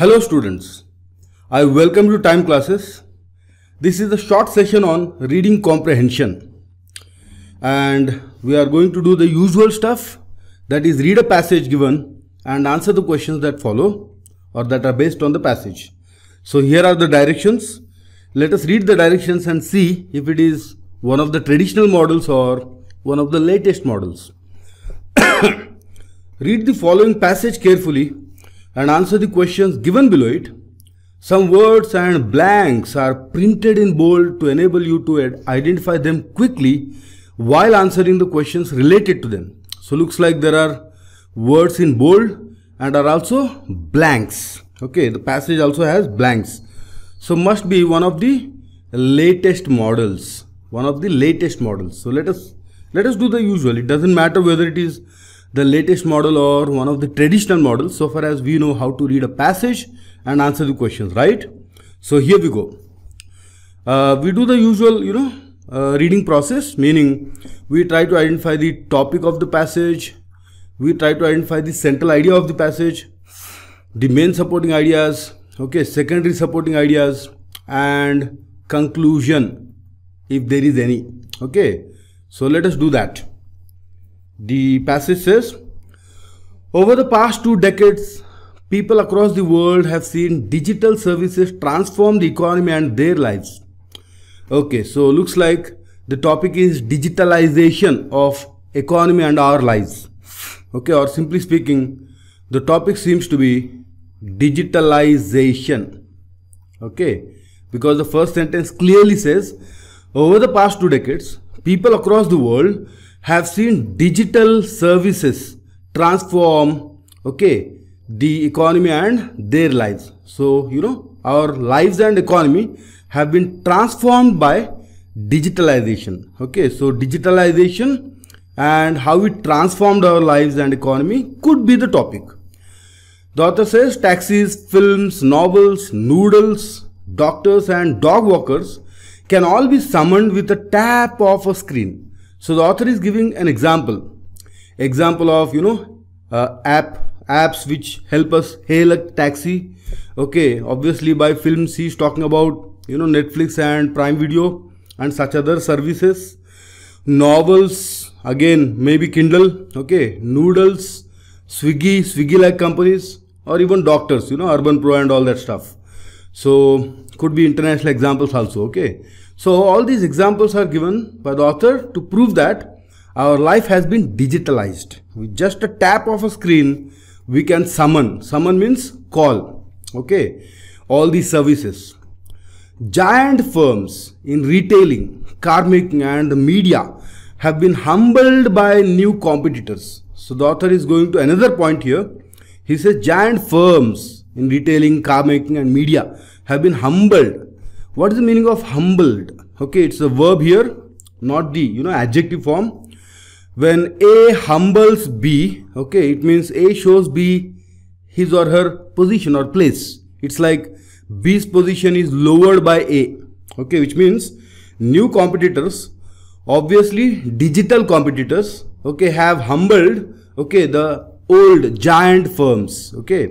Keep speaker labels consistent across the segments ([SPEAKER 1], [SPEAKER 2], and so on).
[SPEAKER 1] Hello students, I welcome you to time classes. This is a short session on reading comprehension and we are going to do the usual stuff that is read a passage given and answer the questions that follow or that are based on the passage. So here are the directions. Let us read the directions and see if it is one of the traditional models or one of the latest models. read the following passage carefully and answer the questions given below it. Some words and blanks are printed in bold to enable you to identify them quickly while answering the questions related to them. So looks like there are words in bold and are also blanks. Okay, the passage also has blanks. So must be one of the latest models. One of the latest models. So let us let us do the usual. It doesn't matter whether it is the latest model or one of the traditional models so far as we know how to read a passage and answer the questions, right? So here we go. Uh, we do the usual, you know, uh, reading process, meaning we try to identify the topic of the passage, we try to identify the central idea of the passage, the main supporting ideas, okay, secondary supporting ideas, and conclusion if there is any, okay. So let us do that. The passage says, over the past two decades, people across the world have seen digital services transform the economy and their lives. Okay, so looks like the topic is digitalization of economy and our lives. Okay, or simply speaking, the topic seems to be digitalization. Okay, because the first sentence clearly says, over the past two decades, people across the world have seen digital services transform okay the economy and their lives so you know our lives and economy have been transformed by digitalization okay so digitalization and how it transformed our lives and economy could be the topic the author says taxis films novels noodles doctors and dog walkers can all be summoned with a tap of a screen so the author is giving an example, example of, you know, uh, app apps which help us hail a taxi. Okay, obviously by films he's talking about, you know, Netflix and Prime Video and such other services. Novels, again, maybe Kindle, okay, noodles, Swiggy, Swiggy-like companies or even doctors, you know, Urban Pro and all that stuff. So could be international examples also, okay. So all these examples are given by the author to prove that our life has been digitalized. With just a tap of a screen, we can summon. Summon means call. Okay. All these services. Giant firms in retailing, car making and the media have been humbled by new competitors. So the author is going to another point here. He says giant firms in retailing, car making and media have been humbled what is the meaning of humbled okay it's a verb here not the you know adjective form when a humbles b okay it means a shows b his or her position or place it's like b's position is lowered by a okay which means new competitors obviously digital competitors okay have humbled okay the old giant firms okay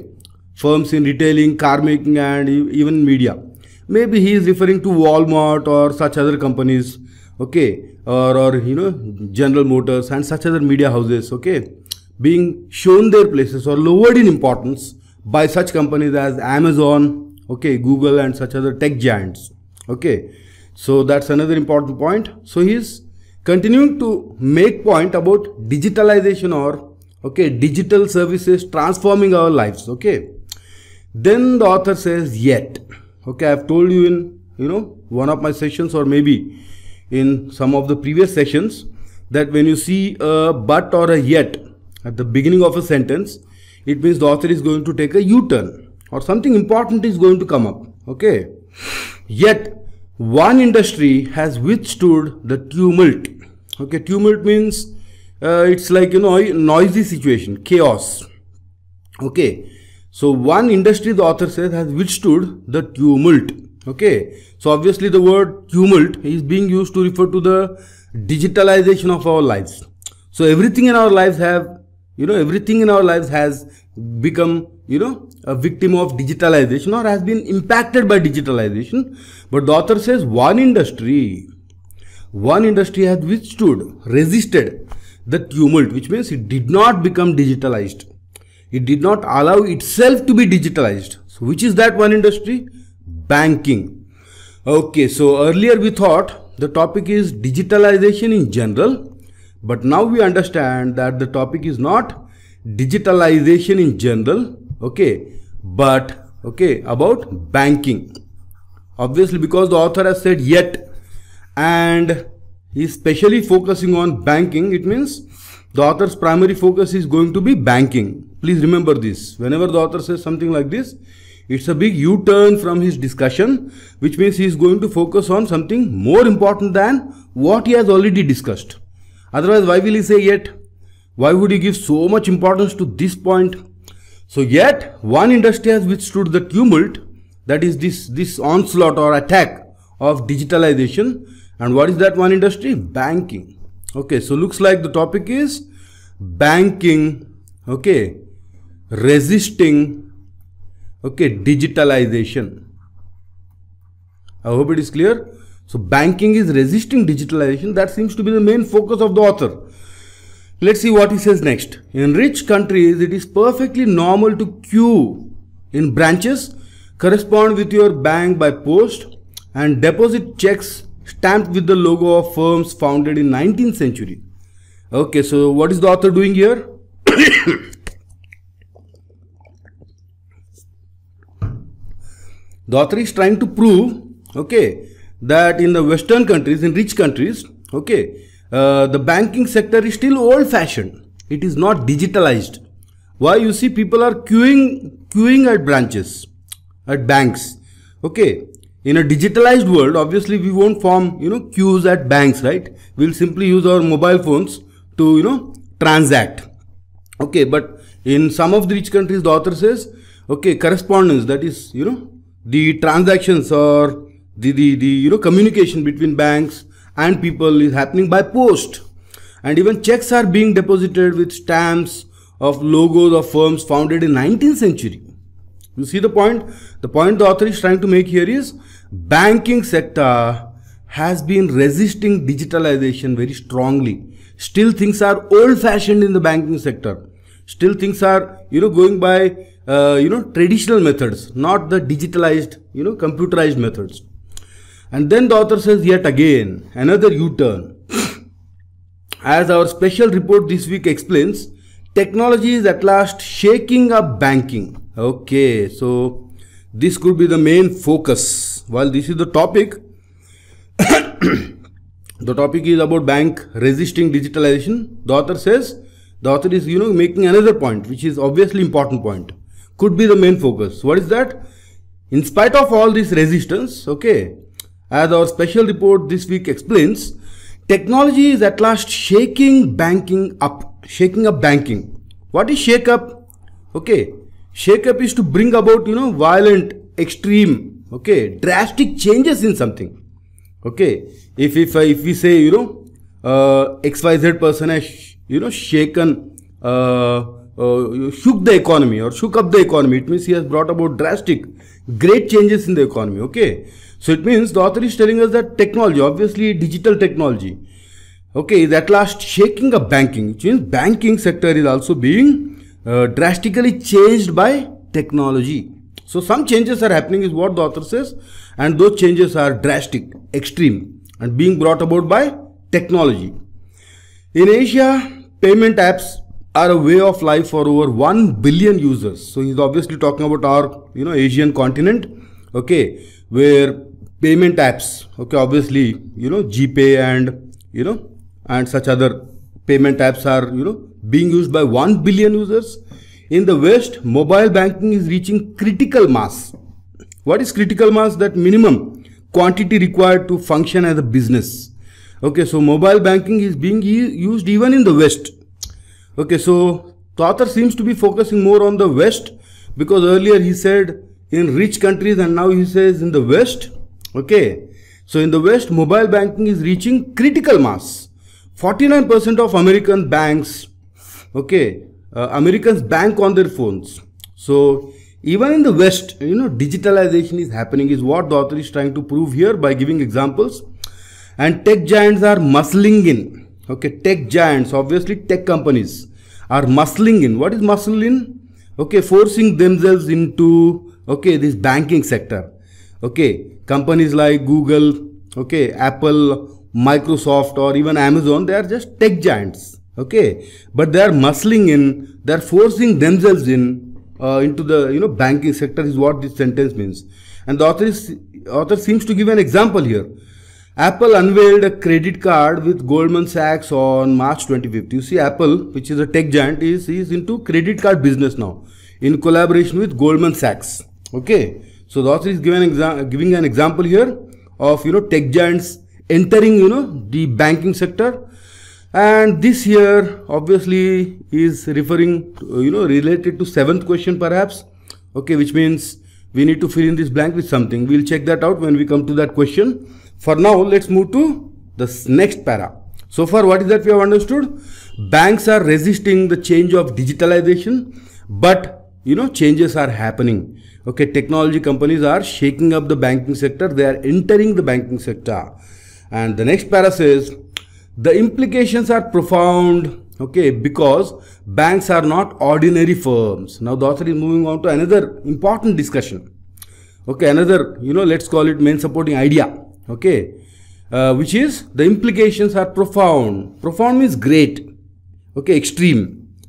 [SPEAKER 1] firms in retailing car making and even media maybe he is referring to walmart or such other companies okay or, or you know general motors and such other media houses okay being shown their places or lowered in importance by such companies as amazon okay google and such other tech giants okay so that's another important point so he is continuing to make point about digitalization or okay digital services transforming our lives okay then the author says yet okay i've told you in you know one of my sessions or maybe in some of the previous sessions that when you see a but or a yet at the beginning of a sentence it means the author is going to take a u-turn or something important is going to come up okay yet one industry has withstood the tumult okay tumult means uh, it's like you know noisy situation chaos okay so one industry, the author says, has withstood the tumult. Okay. So obviously the word tumult is being used to refer to the digitalization of our lives. So everything in our lives have, you know, everything in our lives has become, you know, a victim of digitalization or has been impacted by digitalization. But the author says one industry, one industry has withstood, resisted the tumult, which means it did not become digitalized it did not allow itself to be digitalized. So which is that one industry? Banking. Okay, so earlier we thought the topic is digitalization in general, but now we understand that the topic is not digitalization in general, okay, but okay, about banking. Obviously, because the author has said yet and is specially focusing on banking, it means the author's primary focus is going to be banking. Please remember this. Whenever the author says something like this, it's a big U-turn from his discussion, which means he is going to focus on something more important than what he has already discussed. Otherwise, why will he say yet? Why would he give so much importance to this point? So yet, one industry has withstood the tumult, that is this, this onslaught or attack of digitalization. And what is that one industry? Banking. Okay, so looks like the topic is banking. Okay, resisting okay digitalization i hope it is clear so banking is resisting digitalization that seems to be the main focus of the author let's see what he says next in rich countries it is perfectly normal to queue in branches correspond with your bank by post and deposit checks stamped with the logo of firms founded in 19th century okay so what is the author doing here The author is trying to prove, okay, that in the Western countries, in rich countries, okay, uh, the banking sector is still old-fashioned. It is not digitalized. Why you see people are queuing, queuing at branches, at banks, okay. In a digitalized world, obviously we won't form, you know, queues at banks, right? We'll simply use our mobile phones to, you know, transact. Okay, but in some of the rich countries, the author says, okay, correspondence, that is, you know, the transactions or the, the, the you know communication between banks and people is happening by post and even checks are being deposited with stamps of logos of firms founded in 19th century you see the point the point the author is trying to make here is banking sector has been resisting digitalization very strongly still things are old fashioned in the banking sector still things are you know going by uh, you know traditional methods not the digitalized you know computerized methods and then the author says yet again another u-turn as our special report this week explains technology is at last shaking up banking okay so this could be the main focus while this is the topic the topic is about bank resisting digitalization the author says the author is you know making another point which is obviously important point could be the main focus. What is that? In spite of all this resistance, okay, as our special report this week explains, technology is at last shaking banking up, shaking up banking. What is shake up? Okay, shake up is to bring about, you know, violent, extreme, okay, drastic changes in something. Okay, if, if, uh, if we say, you know, uh, XYZ person has, you know, shaken uh, uh, shook the economy or shook up the economy. It means he has brought about drastic, great changes in the economy. Okay. So it means the author is telling us that technology, obviously digital technology, okay, is at last shaking up banking, which means banking sector is also being uh, drastically changed by technology. So some changes are happening is what the author says and those changes are drastic, extreme and being brought about by technology. In Asia, payment apps are a way of life for over 1 billion users. So he's obviously talking about our, you know, Asian continent, okay, where payment apps, okay, obviously, you know, GPay and, you know, and such other payment apps are, you know, being used by 1 billion users. In the West, mobile banking is reaching critical mass. What is critical mass? That minimum quantity required to function as a business. Okay, so mobile banking is being e used even in the West. Okay, so the author seems to be focusing more on the West because earlier he said in rich countries and now he says in the West. Okay, so in the West, mobile banking is reaching critical mass. 49% of American banks, okay, uh, Americans bank on their phones. So even in the West, you know, digitalization is happening is what the author is trying to prove here by giving examples. And tech giants are muscling in okay tech giants obviously tech companies are muscling in what is muscle in okay forcing themselves into okay this banking sector okay companies like google okay apple microsoft or even amazon they are just tech giants okay but they are muscling in they are forcing themselves in uh, into the you know banking sector is what this sentence means and the author is author seems to give an example here Apple unveiled a credit card with Goldman Sachs on March 25th. You see, Apple, which is a tech giant, is, is into credit card business now in collaboration with Goldman Sachs. Okay, so the author is given giving an example here of you know tech giants entering you know the banking sector, and this here obviously is referring to, you know related to seventh question perhaps. Okay, which means we need to fill in this blank with something. We'll check that out when we come to that question. For now, let's move to the next para. So far, what is that we have understood? Banks are resisting the change of digitalization, but you know, changes are happening. Okay, technology companies are shaking up the banking sector. They are entering the banking sector. And the next para says, the implications are profound okay because banks are not ordinary firms now the author is moving on to another important discussion okay another you know let's call it main supporting idea okay uh, which is the implications are profound profound means great okay extreme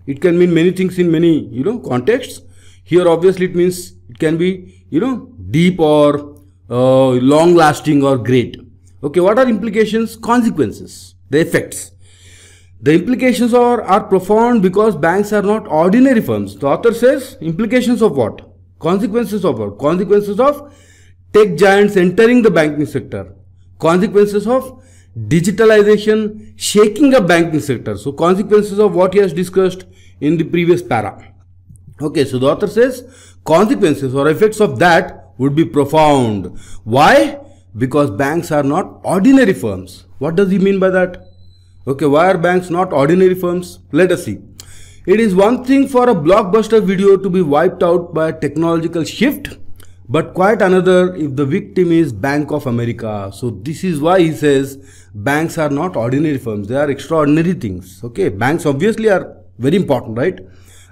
[SPEAKER 1] it can mean many things in many you know contexts here obviously it means it can be you know deep or uh, long lasting or great okay what are implications consequences the effects the implications are, are profound because banks are not ordinary firms. The author says implications of what? Consequences of what? Consequences of tech giants entering the banking sector, consequences of digitalization shaking the banking sector. So consequences of what he has discussed in the previous para. Okay, so the author says consequences or effects of that would be profound. Why? Because banks are not ordinary firms. What does he mean by that? Okay, why are banks not ordinary firms? Let us see. It is one thing for a blockbuster video to be wiped out by a technological shift but quite another if the victim is Bank of America. So this is why he says banks are not ordinary firms. They are extraordinary things. Okay. Banks obviously are very important, right?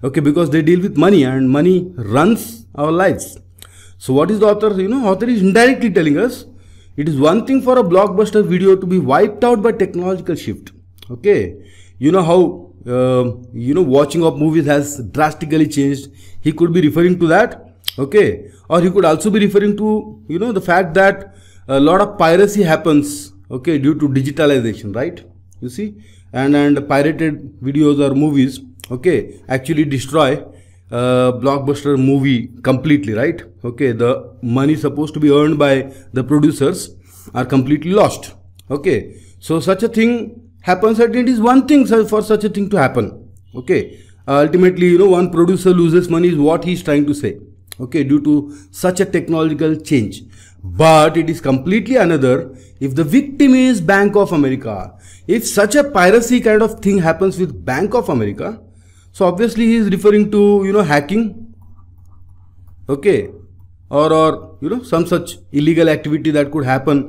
[SPEAKER 1] Okay. Because they deal with money and money runs our lives. So what is the author? You know, author is indirectly telling us it is one thing for a blockbuster video to be wiped out by technological shift. Okay. You know how, uh, you know, watching of movies has drastically changed. He could be referring to that okay or you could also be referring to you know the fact that a lot of piracy happens okay due to digitalization right you see and and pirated videos or movies okay actually destroy uh, blockbuster movie completely right okay the money supposed to be earned by the producers are completely lost okay so such a thing happens and it is one thing for such a thing to happen okay uh, ultimately you know one producer loses money is what he is trying to say okay due to such a technological change but it is completely another if the victim is bank of america if such a piracy kind of thing happens with bank of america so obviously he is referring to you know hacking okay or or you know some such illegal activity that could happen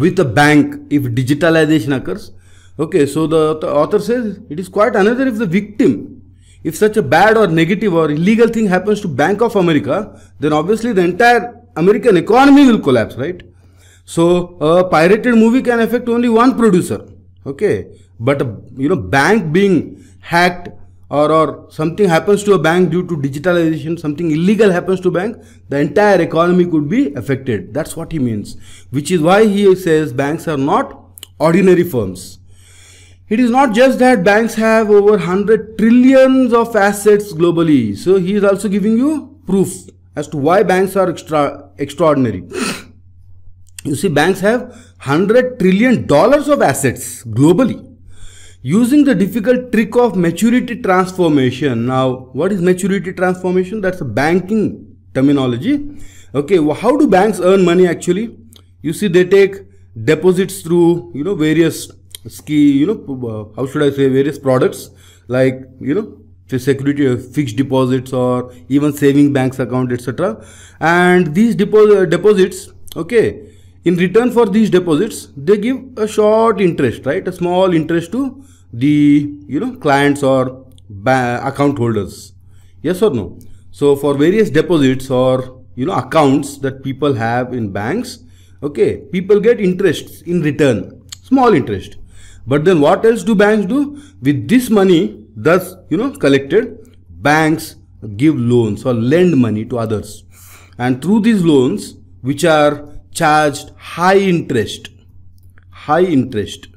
[SPEAKER 1] with a bank if digitalization occurs okay so the, the author says it is quite another if the victim if such a bad or negative or illegal thing happens to Bank of America, then obviously the entire American economy will collapse, right? So a pirated movie can affect only one producer, okay? But you know, bank being hacked or, or something happens to a bank due to digitalization, something illegal happens to bank, the entire economy could be affected. That's what he means, which is why he says banks are not ordinary firms. It is not just that banks have over 100 trillions of assets globally. So he is also giving you proof as to why banks are extra extraordinary. You see, banks have 100 trillion dollars of assets globally using the difficult trick of maturity transformation. Now, what is maturity transformation? That's a banking terminology. Okay, well, how do banks earn money actually? You see, they take deposits through, you know, various ski, you know, uh, how should I say, various products like, you know, the security uh, fixed deposits or even saving banks account etc and these depo uh, deposits okay in return for these deposits they give a short interest right a small interest to the you know clients or account holders yes or no so for various deposits or you know accounts that people have in banks okay people get interests in return small interest but then what else do banks do? With this money, thus, you know, collected, banks give loans or lend money to others. And through these loans, which are charged high interest, high interest,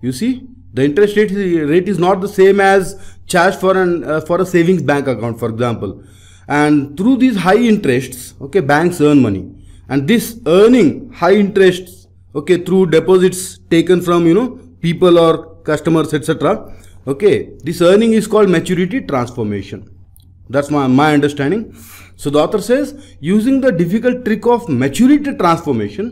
[SPEAKER 1] you see, the interest rate, rate is not the same as charged for an uh, for a savings bank account, for example. And through these high interests, okay, banks earn money. And this earning high interests, okay, through deposits taken from you know people or customers etc okay this earning is called maturity transformation that's my, my understanding so the author says using the difficult trick of maturity transformation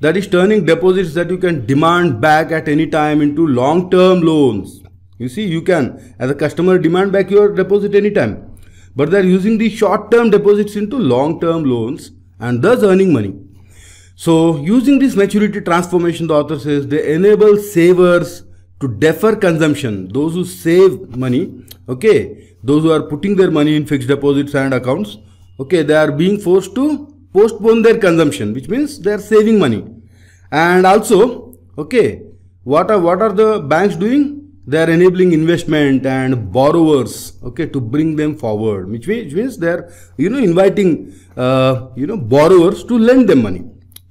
[SPEAKER 1] that is turning deposits that you can demand back at any time into long-term loans you see you can as a customer demand back your deposit anytime but they're using the short-term deposits into long-term loans and thus earning money so using this maturity transformation, the author says they enable savers to defer consumption. Those who save money, okay, those who are putting their money in fixed deposits and accounts, okay, they are being forced to postpone their consumption, which means they are saving money. And also, okay, what are, what are the banks doing? They are enabling investment and borrowers, okay, to bring them forward, which means, they are, you know, inviting, uh, you know, borrowers to lend them money.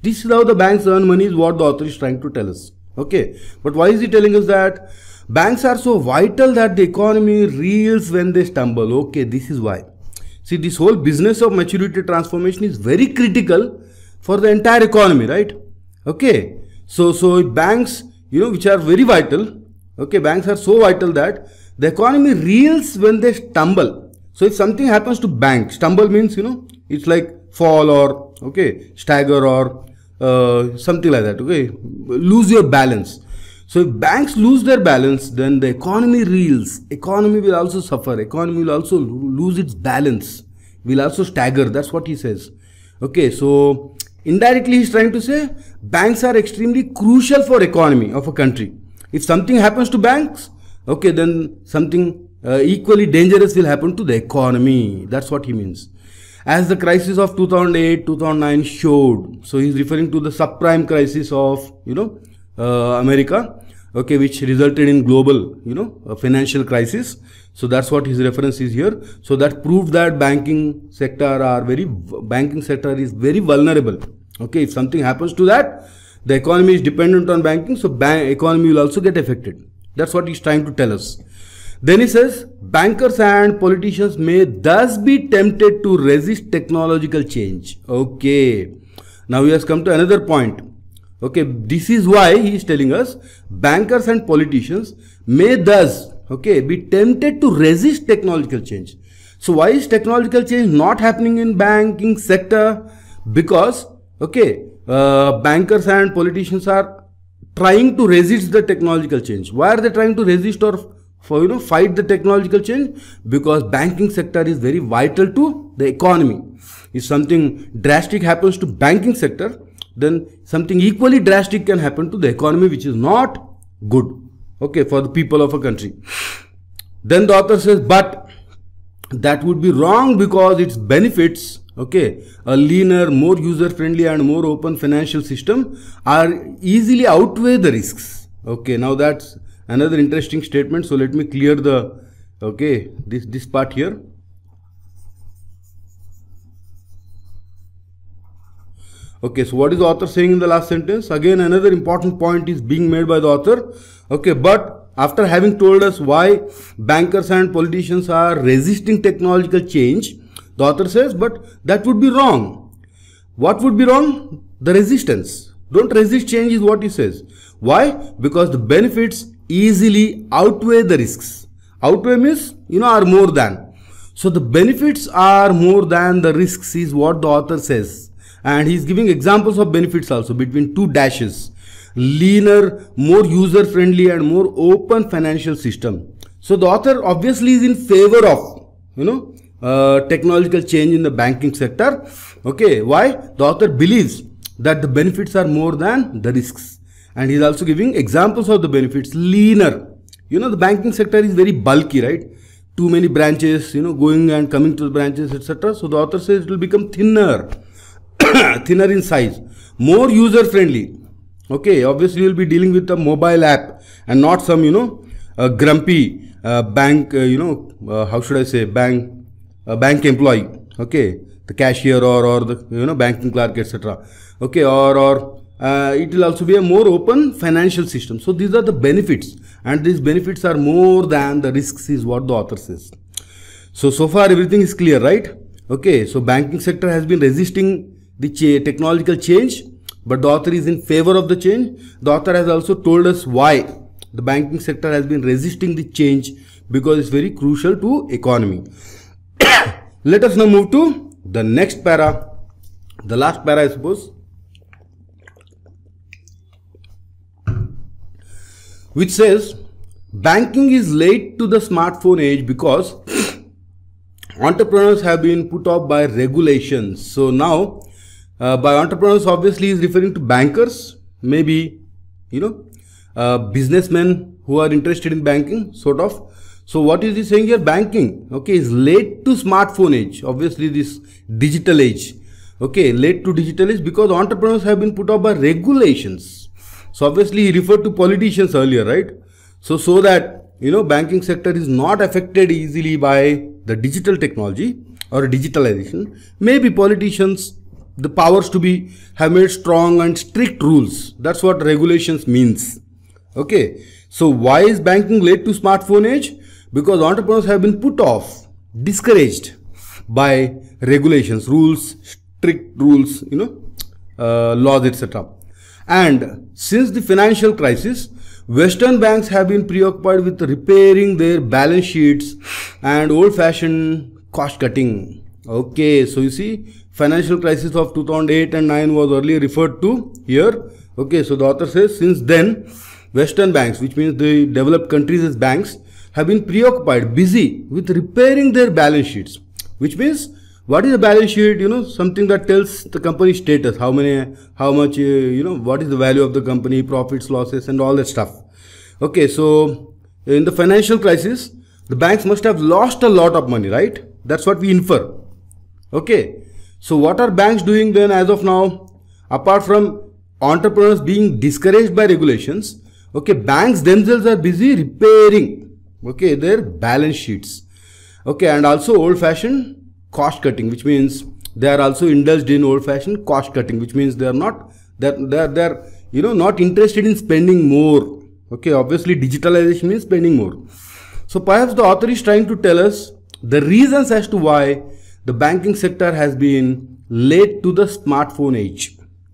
[SPEAKER 1] This is how the banks earn money is what the author is trying to tell us. Okay. But why is he telling us that? Banks are so vital that the economy reels when they stumble. Okay, this is why. See, this whole business of maturity transformation is very critical for the entire economy, right? Okay. So, so banks, you know, which are very vital, okay, banks are so vital that the economy reels when they stumble. So, if something happens to bank, stumble means, you know, it's like fall or, okay, stagger or uh, something like that okay lose your balance so if banks lose their balance then the economy reels economy will also suffer economy will also lose its balance will also stagger that's what he says okay so indirectly he's trying to say banks are extremely crucial for economy of a country if something happens to banks okay then something uh, equally dangerous will happen to the economy that's what he means as the crisis of 2008 2009 showed so he's referring to the subprime crisis of you know uh, america okay which resulted in global you know financial crisis so that's what his reference is here so that proved that banking sector are very banking sector is very vulnerable okay if something happens to that the economy is dependent on banking so bank economy will also get affected that's what he's trying to tell us then he says, bankers and politicians may thus be tempted to resist technological change. Okay. Now he has come to another point. Okay. This is why he is telling us bankers and politicians may thus, okay, be tempted to resist technological change. So why is technological change not happening in banking sector? Because, okay, uh, bankers and politicians are trying to resist the technological change. Why are they trying to resist or for you know fight the technological change because banking sector is very vital to the economy if something drastic happens to banking sector then something equally drastic can happen to the economy which is not good okay for the people of a country then the author says but that would be wrong because its benefits okay a leaner more user friendly and more open financial system are easily outweigh the risks okay now that's another interesting statement so let me clear the okay this this part here okay so what is the author saying in the last sentence again another important point is being made by the author okay but after having told us why bankers and politicians are resisting technological change the author says but that would be wrong what would be wrong the resistance don't resist change is what he says why because the benefits easily outweigh the risks. Outweigh means, you know, are more than. So the benefits are more than the risks is what the author says. And he's giving examples of benefits also between two dashes. Leaner, more user friendly and more open financial system. So the author obviously is in favor of, you know, uh, technological change in the banking sector. Okay, why? The author believes that the benefits are more than the risks and he's also giving examples of the benefits leaner you know the banking sector is very bulky right too many branches you know going and coming to the branches etc so the author says it will become thinner thinner in size more user friendly okay obviously you'll be dealing with a mobile app and not some you know a grumpy uh, bank uh, you know uh, how should i say bank bank employee okay the cashier or or the you know banking clerk etc okay or or uh, it will also be a more open financial system. So these are the benefits and these benefits are more than the risks is what the author says. So, so far everything is clear, right? Okay, so banking sector has been resisting the ch technological change, but the author is in favor of the change. The author has also told us why the banking sector has been resisting the change because it's very crucial to economy. Let us now move to the next para, the last para I suppose. which says banking is late to the smartphone age because entrepreneurs have been put off by regulations. So now, uh, by entrepreneurs, obviously, is referring to bankers, maybe, you know, uh, businessmen who are interested in banking, sort of. So what is he saying here? Banking, okay, is late to smartphone age. Obviously, this digital age, okay, late to digital age because entrepreneurs have been put off by regulations. So obviously he referred to politicians earlier, right? So so that you know banking sector is not affected easily by the digital technology or digitalization. Maybe politicians, the powers to be have made strong and strict rules. That's what regulations means. Okay. So why is banking late to smartphone age? Because entrepreneurs have been put off, discouraged by regulations, rules, strict rules, you know, uh, laws, etc. And since the financial crisis, Western banks have been preoccupied with repairing their balance sheets and old-fashioned cost cutting. Okay, so you see, financial crisis of 2008 and 9 was earlier referred to here. Okay, so the author says, since then, Western banks, which means the developed countries as banks, have been preoccupied, busy with repairing their balance sheets, which means what is a balance sheet you know something that tells the company status how many how much uh, you know what is the value of the company profits losses and all that stuff okay so in the financial crisis the banks must have lost a lot of money right that's what we infer okay so what are banks doing then as of now apart from entrepreneurs being discouraged by regulations okay banks themselves are busy repairing okay their balance sheets okay and also old fashioned cost cutting, which means they are also indulged in old-fashioned cost cutting, which means they are not that they are they are you know not interested in spending more. Okay, obviously digitalization means spending more. So perhaps the author is trying to tell us the reasons as to why the banking sector has been late to the smartphone age.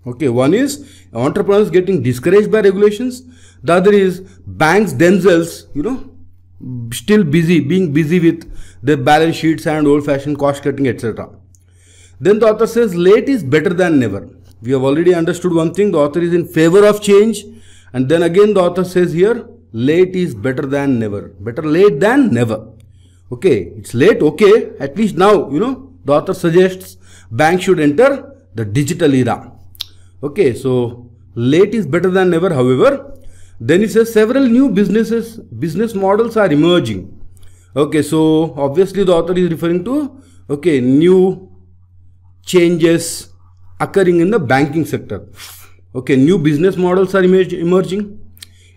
[SPEAKER 1] Okay, one is entrepreneurs getting discouraged by regulations. The other is banks themselves, you know, still busy, being busy with the balance sheets and old-fashioned cost cutting etc. Then the author says late is better than never. We have already understood one thing, the author is in favor of change and then again the author says here late is better than never. Better late than never. Okay, it's late, okay, at least now, you know, the author suggests bank should enter the digital era. Okay, so late is better than never, however. Then he says several new businesses, business models are emerging okay so obviously the author is referring to okay new changes occurring in the banking sector okay new business models are emerging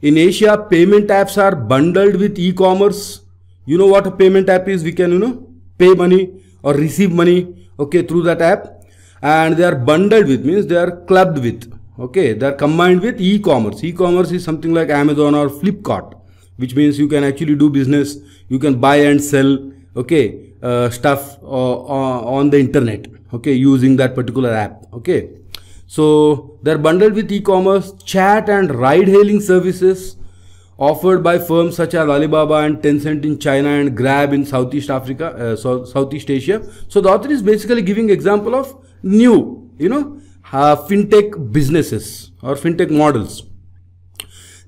[SPEAKER 1] in asia payment apps are bundled with e-commerce you know what a payment app is we can you know pay money or receive money okay through that app and they are bundled with means they are clubbed with okay they are combined with e-commerce e-commerce is something like amazon or flipkart which means you can actually do business you can buy and sell okay uh, stuff uh, uh, on the internet okay using that particular app okay so they're bundled with e-commerce chat and ride hailing services offered by firms such as Alibaba and Tencent in China and Grab in Southeast Africa uh, so Southeast Asia so the author is basically giving example of new you know uh, fintech businesses or fintech models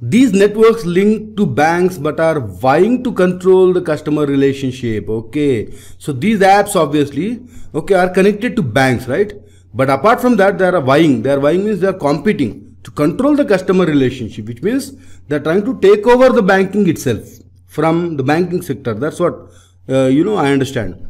[SPEAKER 1] these networks link to banks but are vying to control the customer relationship. Okay. So these apps obviously, okay, are connected to banks, right? But apart from that, they are vying. They are vying means they are competing to control the customer relationship, which means they are trying to take over the banking itself from the banking sector. That's what, uh, you know, I understand.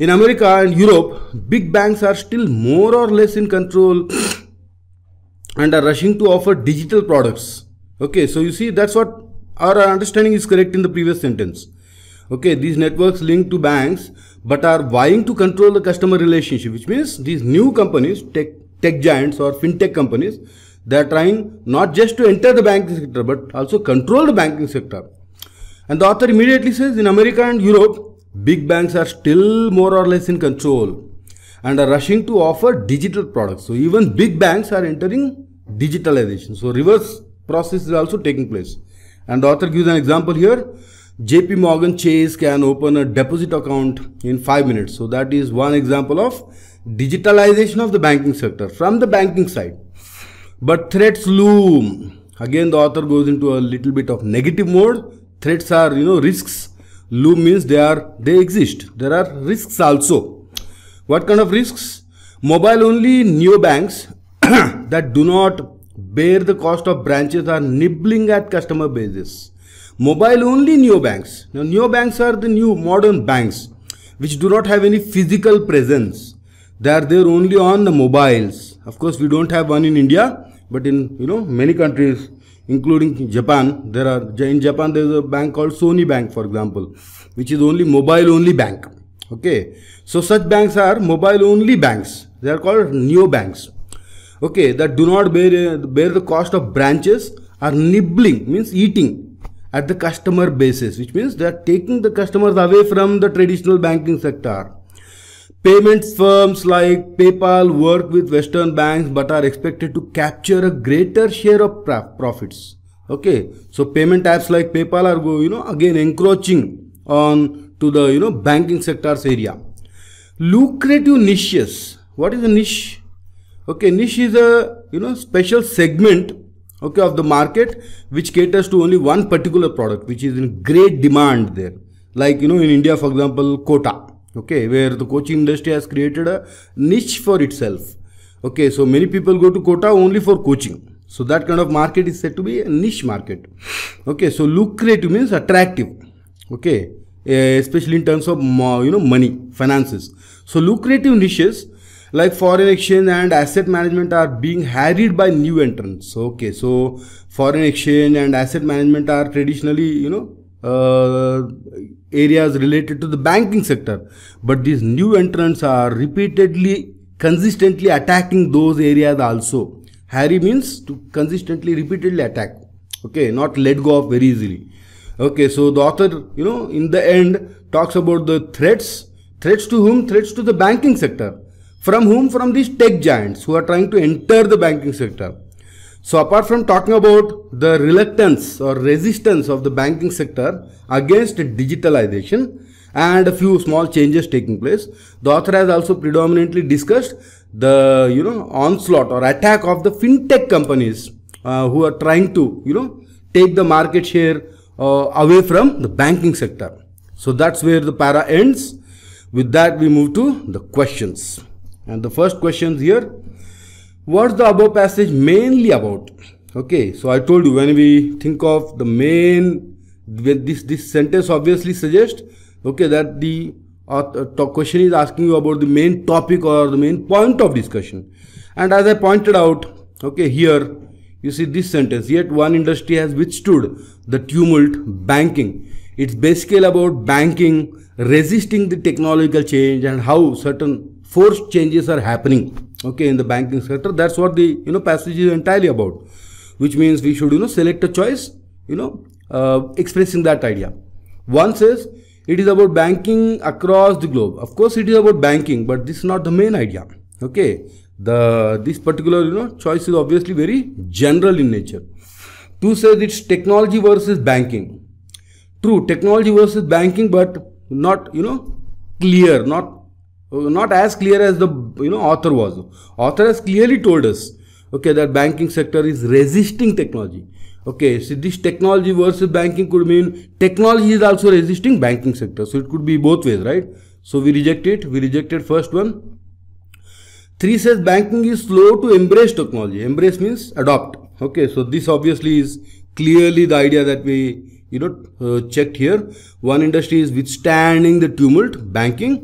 [SPEAKER 1] In America and Europe, big banks are still more or less in control and are rushing to offer digital products Okay, so you see that's what our understanding is correct in the previous sentence. Okay, these networks link to banks but are vying to control the customer relationship, which means these new companies, tech, tech giants or fintech companies, they are trying not just to enter the banking sector but also control the banking sector. And the author immediately says in America and Europe, big banks are still more or less in control and are rushing to offer digital products. So even big banks are entering digitalization. So reverse process is also taking place. And the author gives an example here. JP Morgan Chase can open a deposit account in five minutes. So that is one example of digitalization of the banking sector from the banking side. But threats loom. Again, the author goes into a little bit of negative mode. Threats are, you know, risks. Loom means they are, they exist. There are risks also. What kind of risks? Mobile only neobanks that do not bear the cost of branches are nibbling at customer bases. Mobile only neobanks. Now, neobanks are the new modern banks which do not have any physical presence. They are there only on the mobiles. Of course, we don't have one in India, but in you know many countries, including Japan, there are in Japan there is a bank called Sony Bank, for example, which is only mobile only bank. Okay, so such banks are mobile only banks. They are called neobanks okay that do not bear bear the cost of branches are nibbling means eating at the customer basis which means they are taking the customers away from the traditional banking sector payments firms like paypal work with western banks but are expected to capture a greater share of profits okay so payment apps like paypal are you know again encroaching on to the you know banking sectors area lucrative niches what is a niche Okay, niche is a, you know, special segment, okay, of the market which caters to only one particular product which is in great demand there. Like, you know, in India, for example, Kota, okay, where the coaching industry has created a niche for itself. Okay, so many people go to Kota only for coaching. So that kind of market is said to be a niche market. Okay, so lucrative means attractive. Okay, eh, especially in terms of you know money, finances. So lucrative niches like foreign exchange and asset management are being harried by new entrants okay so foreign exchange and asset management are traditionally you know uh, areas related to the banking sector but these new entrants are repeatedly consistently attacking those areas also harry means to consistently repeatedly attack okay not let go of very easily okay so the author you know in the end talks about the threats threats to whom threats to the banking sector from whom? From these tech giants who are trying to enter the banking sector. So apart from talking about the reluctance or resistance of the banking sector against digitalization and a few small changes taking place, the author has also predominantly discussed the you know onslaught or attack of the fintech companies uh, who are trying to you know take the market share uh, away from the banking sector. So that's where the para ends. With that, we move to the questions and the first question here what's the above passage mainly about okay so i told you when we think of the main this this sentence obviously suggests okay that the uh, question is asking you about the main topic or the main point of discussion and as i pointed out okay here you see this sentence yet one industry has withstood the tumult banking it's basically about banking resisting the technological change and how certain forced changes are happening okay in the banking sector that's what the you know passage is entirely about which means we should you know select a choice you know uh, expressing that idea one says it is about banking across the globe of course it is about banking but this is not the main idea okay the this particular you know choice is obviously very general in nature two says it's technology versus banking true technology versus banking but not you know clear not not as clear as the you know author was author has clearly told us okay that banking sector is resisting technology okay so this technology versus banking could mean technology is also resisting banking sector so it could be both ways right so we reject it we rejected first one three says banking is slow to embrace technology embrace means adopt okay so this obviously is clearly the idea that we you know uh, checked here one industry is withstanding the tumult banking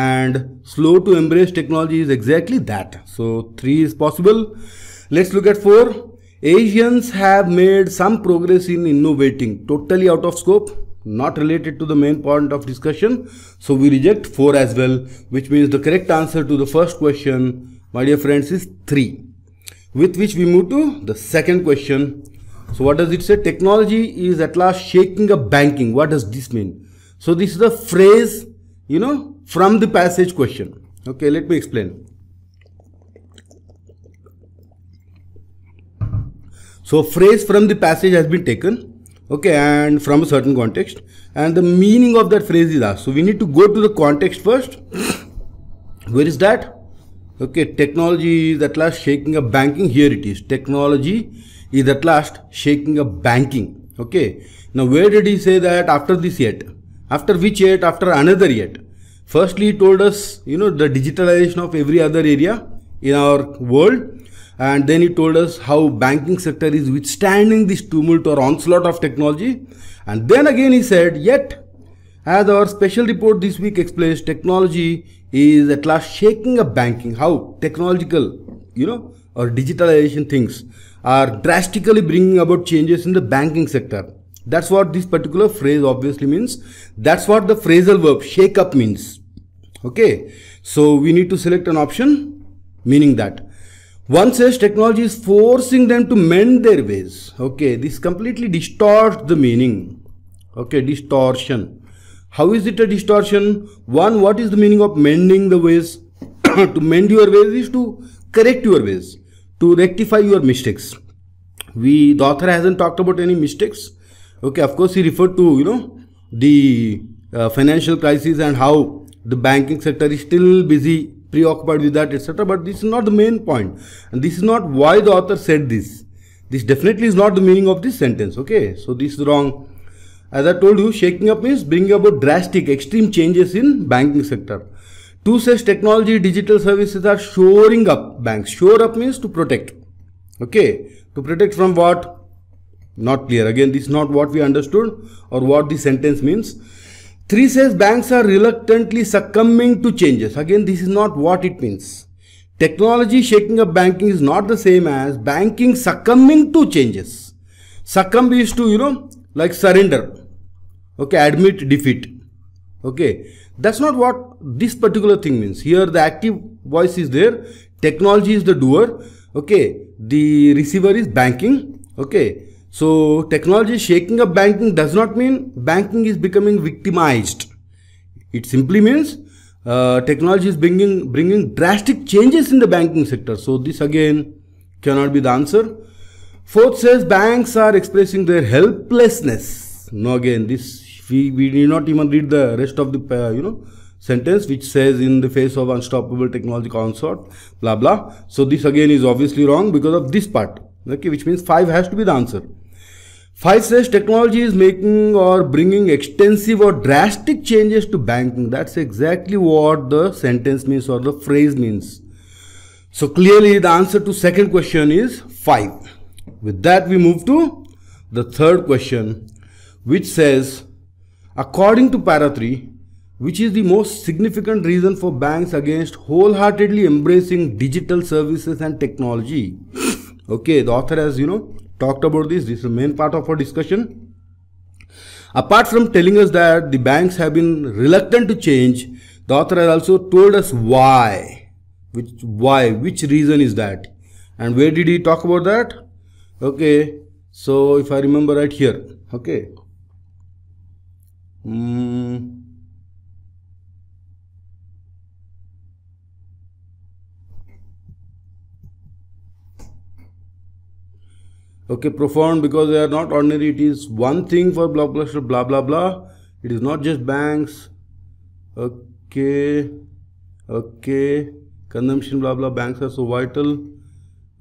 [SPEAKER 1] and slow to embrace technology is exactly that so three is possible let's look at four asians have made some progress in innovating totally out of scope not related to the main point of discussion so we reject four as well which means the correct answer to the first question my dear friends is three with which we move to the second question so what does it say? Technology is at last shaking up banking. What does this mean? So this is the phrase, you know, from the passage question. Okay, let me explain. So phrase from the passage has been taken, okay, and from a certain context, and the meaning of that phrase is asked. So we need to go to the context first. Where is that? Okay, technology is at last shaking up banking. Here it is. Technology is at last shaking up banking. Okay. Now where did he say that after this yet? After which yet? After another yet? Firstly, he told us, you know, the digitalization of every other area in our world. And then he told us how banking sector is withstanding this tumult or onslaught of technology. And then again he said, yet, as our special report this week explains, technology is at last shaking up banking. How? Technological, you know, or digitalization things are drastically bringing about changes in the banking sector. That's what this particular phrase obviously means. That's what the phrasal verb shake up means. Okay. So we need to select an option meaning that. One says technology is forcing them to mend their ways. Okay. This completely distorts the meaning. Okay. Distortion. How is it a distortion? One, what is the meaning of mending the ways? to mend your ways is to correct your ways to rectify your mistakes we the author hasn't talked about any mistakes okay of course he referred to you know the uh, financial crisis and how the banking sector is still busy preoccupied with that etc but this is not the main point and this is not why the author said this this definitely is not the meaning of this sentence okay so this is wrong as i told you shaking up means bringing about drastic extreme changes in banking sector Two says technology digital services are shoring up banks. Shore up means to protect. Okay. To protect from what? Not clear. Again, this is not what we understood or what the sentence means. Three says banks are reluctantly succumbing to changes. Again, this is not what it means. Technology shaking up banking is not the same as banking succumbing to changes. Succumb is to, you know, like surrender. Okay, admit defeat. Okay, that's not what this particular thing means. Here the active voice is there, technology is the doer, okay, the receiver is banking, okay. So technology shaking up banking does not mean banking is becoming victimized. It simply means uh, technology is bringing, bringing drastic changes in the banking sector. So this again cannot be the answer. Fourth says banks are expressing their helplessness. No, again, this we, we need not even read the rest of the, uh, you know, sentence which says in the face of unstoppable technology consort blah blah so this again is obviously wrong because of this part okay which means 5 has to be the answer 5 says technology is making or bringing extensive or drastic changes to banking that's exactly what the sentence means or the phrase means so clearly the answer to second question is 5 with that we move to the third question which says according to para 3 which is the most significant reason for banks against wholeheartedly embracing digital services and technology. okay, the author has, you know, talked about this. This is the main part of our discussion. Apart from telling us that the banks have been reluctant to change, the author has also told us why. Which why, which reason is that? And where did he talk about that? Okay, so if I remember right here, okay. Mm. okay profound because they are not ordinary it is one thing for blockbuster blah blah blah it is not just banks okay okay consumption blah blah banks are so vital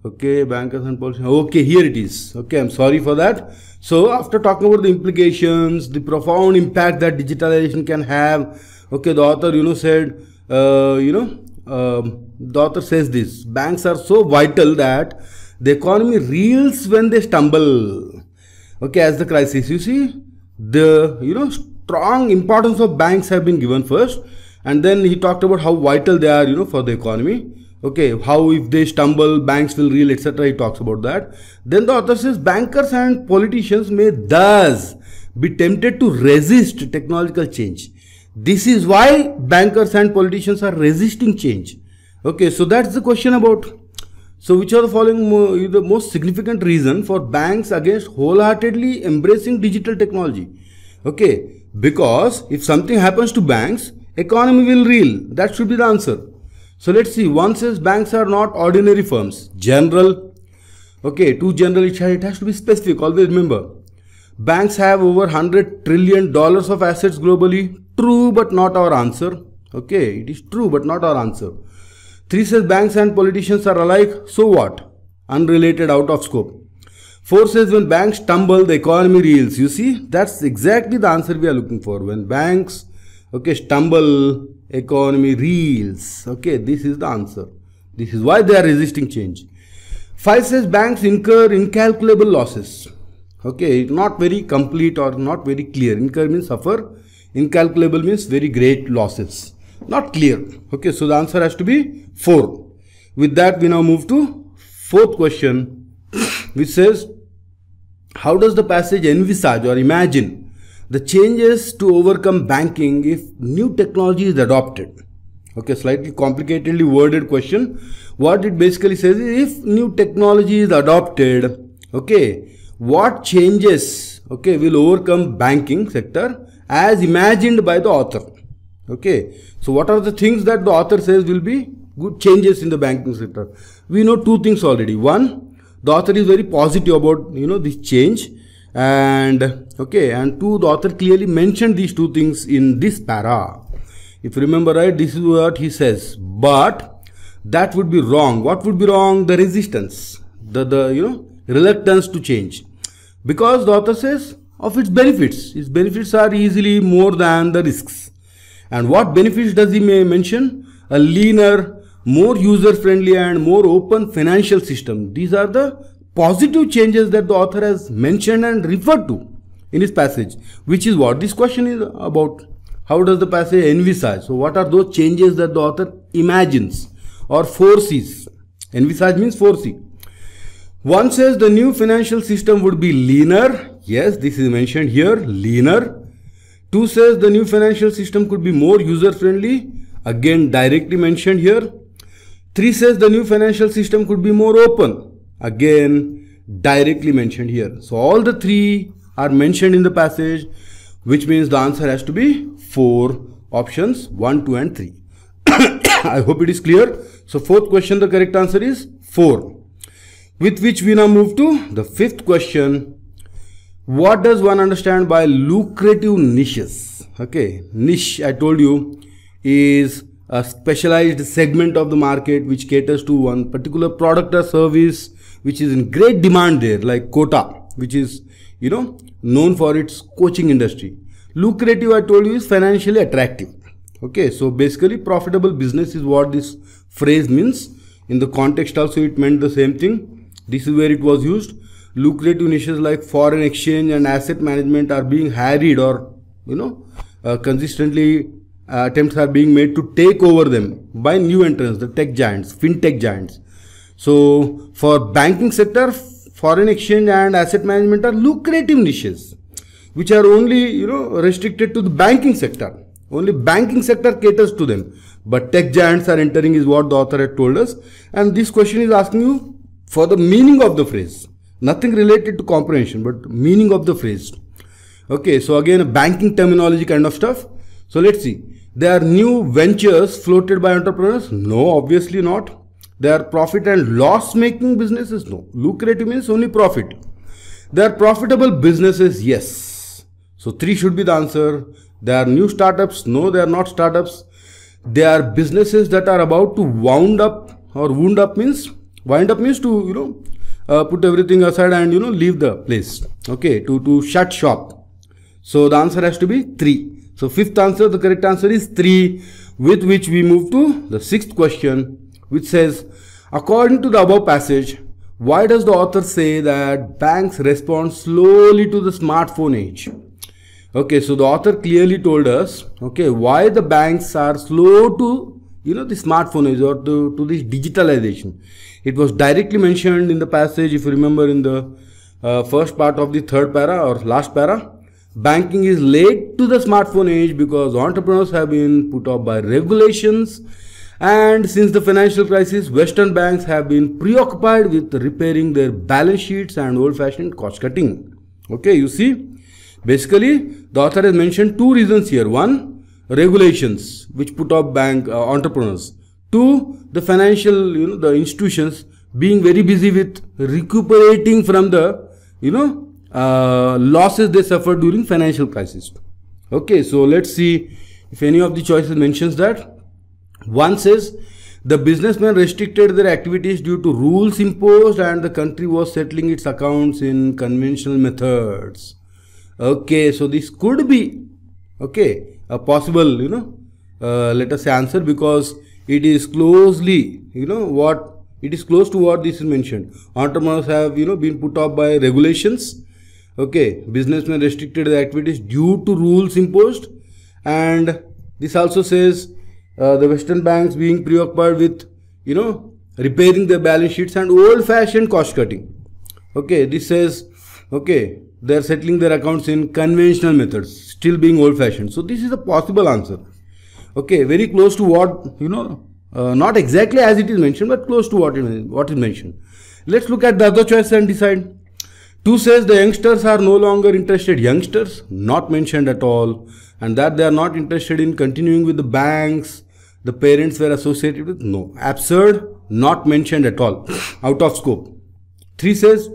[SPEAKER 1] okay bankers and politicians okay here it is okay i'm sorry for that so after talking about the implications the profound impact that digitalization can have okay the author you know said uh, you know um, the author says this banks are so vital that the economy reels when they stumble. Okay, as the crisis, you see, the you know strong importance of banks have been given first, and then he talked about how vital they are, you know, for the economy. Okay, how if they stumble, banks will reel, etc. He talks about that. Then the author says bankers and politicians may thus be tempted to resist technological change. This is why bankers and politicians are resisting change. Okay, so that's the question about so which are the following the most significant reason for banks against wholeheartedly embracing digital technology? Okay, because if something happens to banks, economy will reel. That should be the answer. So let's see. One says banks are not ordinary firms. General. Okay, too general. it has to be specific. Always remember. Banks have over 100 trillion dollars of assets globally. True, but not our answer. Okay, it is true, but not our answer. Three says banks and politicians are alike, so what? Unrelated, out of scope. Four says when banks tumble, the economy reels. You see, that's exactly the answer we are looking for. When banks, okay, stumble, economy reels. Okay, this is the answer. This is why they are resisting change. Five says banks incur incalculable losses. Okay, not very complete or not very clear. Incur means suffer. Incalculable means very great losses not clear okay so the answer has to be 4 with that we now move to fourth question which says how does the passage envisage or imagine the changes to overcome banking if new technology is adopted okay slightly complicatedly worded question what it basically says is if new technology is adopted okay what changes okay will overcome banking sector as imagined by the author Okay. So what are the things that the author says will be good changes in the banking sector? We know two things already. One, the author is very positive about you know this change and okay and two the author clearly mentioned these two things in this para if you remember right this is what he says but that would be wrong what would be wrong the resistance the the you know reluctance to change because the author says of its benefits its benefits are easily more than the risks and what benefits does he mention? A leaner, more user-friendly and more open financial system. These are the positive changes that the author has mentioned and referred to in his passage, which is what this question is about. How does the passage envisage? So what are those changes that the author imagines or foresees? Envisage means foresee. One says the new financial system would be leaner. Yes, this is mentioned here, leaner 2 says the new financial system could be more user friendly. Again, directly mentioned here. 3 says the new financial system could be more open. Again, directly mentioned here. So all the three are mentioned in the passage, which means the answer has to be 4 options 1, 2 and 3. I hope it is clear. So fourth question, the correct answer is 4. With which we now move to the fifth question what does one understand by lucrative niches okay niche i told you is a specialized segment of the market which caters to one particular product or service which is in great demand there like kota which is you know known for its coaching industry lucrative i told you is financially attractive okay so basically profitable business is what this phrase means in the context also it meant the same thing this is where it was used lucrative niches like foreign exchange and asset management are being harried or you know uh, consistently uh, attempts are being made to take over them by new entrants the tech giants fintech giants so for banking sector foreign exchange and asset management are lucrative niches which are only you know restricted to the banking sector only banking sector caters to them but tech giants are entering is what the author had told us and this question is asking you for the meaning of the phrase nothing related to comprehension but meaning of the phrase okay so again banking terminology kind of stuff so let's see there are new ventures floated by entrepreneurs no obviously not there are profit and loss making businesses no lucrative means only profit there are profitable businesses yes so three should be the answer there are new startups no they are not startups they are businesses that are about to wound up or wound up means wind up means to you know uh, put everything aside and you know leave the place okay to to shut shop so the answer has to be 3 so fifth answer the correct answer is 3 with which we move to the sixth question which says according to the above passage why does the author say that banks respond slowly to the smartphone age okay so the author clearly told us okay why the banks are slow to you know, the smartphone is or to, to this digitalization. It was directly mentioned in the passage, if you remember in the uh, first part of the third para or last para. Banking is late to the smartphone age because entrepreneurs have been put off by regulations. And since the financial crisis, Western banks have been preoccupied with repairing their balance sheets and old fashioned cost cutting. Okay, you see, basically, the author has mentioned two reasons here. One, regulations which put up bank uh, entrepreneurs to the financial you know the institutions being very busy with recuperating from the you know uh, losses they suffered during financial crisis okay so let's see if any of the choices mentions that one says the businessmen restricted their activities due to rules imposed and the country was settling its accounts in conventional methods okay so this could be okay a possible you know uh, let us say answer because it is closely you know what it is close to what this is mentioned entrepreneurs have you know been put off by regulations okay businessmen restricted their activities due to rules imposed and this also says uh, the western banks being preoccupied with you know repairing their balance sheets and old fashioned cost cutting okay this says okay they are settling their accounts in conventional methods still being old fashioned so this is a possible answer okay very close to what you know uh, not exactly as it is mentioned but close to what it, what is mentioned let's look at the other choice and decide two says the youngsters are no longer interested youngsters not mentioned at all and that they are not interested in continuing with the banks the parents were associated with no absurd not mentioned at all out of scope three says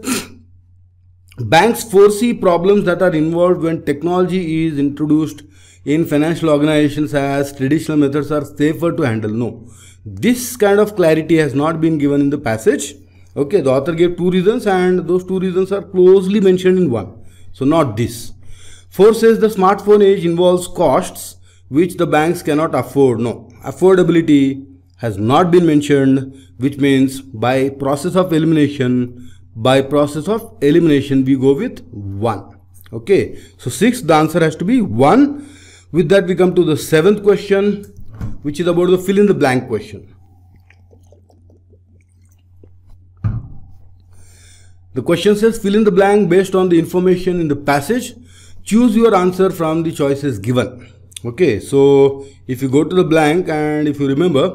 [SPEAKER 1] Banks foresee problems that are involved when technology is introduced in financial organizations as traditional methods are safer to handle. No, this kind of clarity has not been given in the passage. Okay, the author gave two reasons and those two reasons are closely mentioned in one. So not this. Four says the smartphone age involves costs which the banks cannot afford. No, affordability has not been mentioned which means by process of elimination by process of elimination we go with 1 okay so sixth answer has to be 1 with that we come to the seventh question which is about the fill in the blank question the question says fill in the blank based on the information in the passage choose your answer from the choices given okay so if you go to the blank and if you remember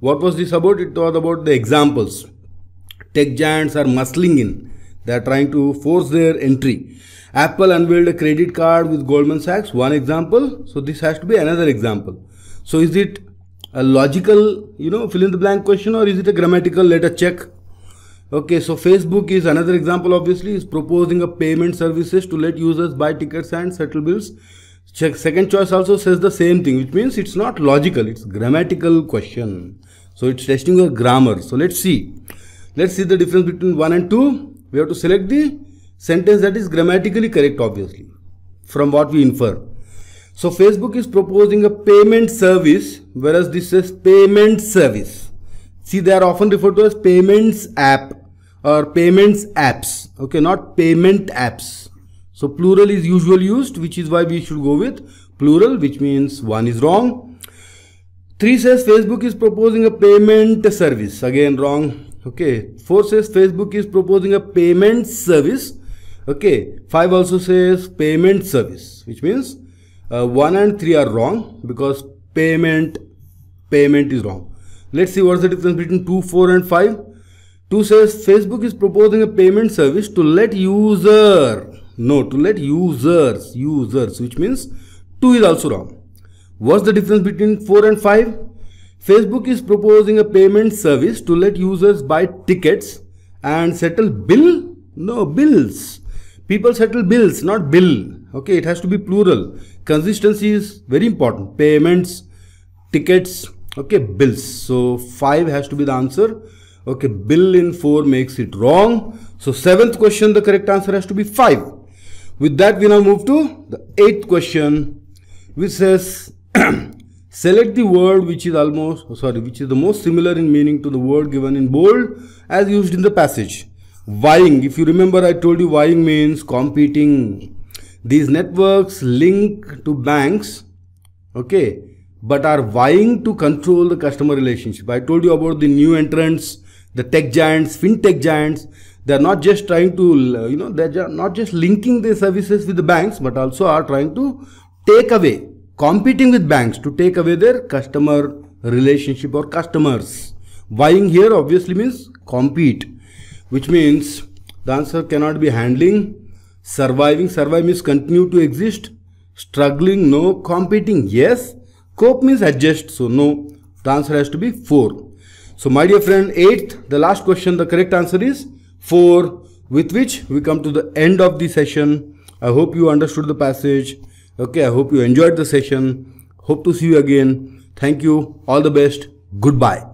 [SPEAKER 1] what was this about it was about the examples tech giants are muscling in. They are trying to force their entry. Apple unveiled a credit card with Goldman Sachs, one example. So this has to be another example. So is it a logical, you know, fill in the blank question or is it a grammatical? Let us check. Okay, so Facebook is another example obviously is proposing a payment services to let users buy tickets and settle bills. Check second choice also says the same thing which means it's not logical, it's grammatical question. So it's testing your grammar. So let's see. Let's see the difference between 1 and 2. We have to select the sentence that is grammatically correct obviously from what we infer. So Facebook is proposing a payment service whereas this is payment service. See they are often referred to as payments app or payments apps okay not payment apps. So plural is usually used which is why we should go with plural which means one is wrong. 3 says Facebook is proposing a payment service again wrong okay four says facebook is proposing a payment service okay five also says payment service which means uh, one and three are wrong because payment payment is wrong let's see what's the difference between two four and five two says facebook is proposing a payment service to let user no to let users users which means two is also wrong what's the difference between four and five Facebook is proposing a payment service to let users buy tickets and settle bill? No, bills. People settle bills, not bill. Okay, it has to be plural. Consistency is very important. Payments, tickets, okay, bills. So 5 has to be the answer. Okay, bill in 4 makes it wrong. So 7th question, the correct answer has to be 5. With that, we now move to the 8th question, which says Select the word which is almost, sorry, which is the most similar in meaning to the word given in bold as used in the passage. Vying, if you remember I told you vying means competing. These networks link to banks, okay, but are vying to control the customer relationship. I told you about the new entrants, the tech giants, fintech giants. They are not just trying to, you know, they are not just linking their services with the banks, but also are trying to take away competing with banks to take away their customer relationship or customers. Vying here obviously means compete, which means the answer cannot be handling, surviving, survive means continue to exist, struggling, no, competing, yes, cope means adjust, so no, the answer has to be 4. So my dear friend, 8th, the last question, the correct answer is 4, with which we come to the end of the session. I hope you understood the passage. Okay, I hope you enjoyed the session. Hope to see you again. Thank you. All the best. Goodbye.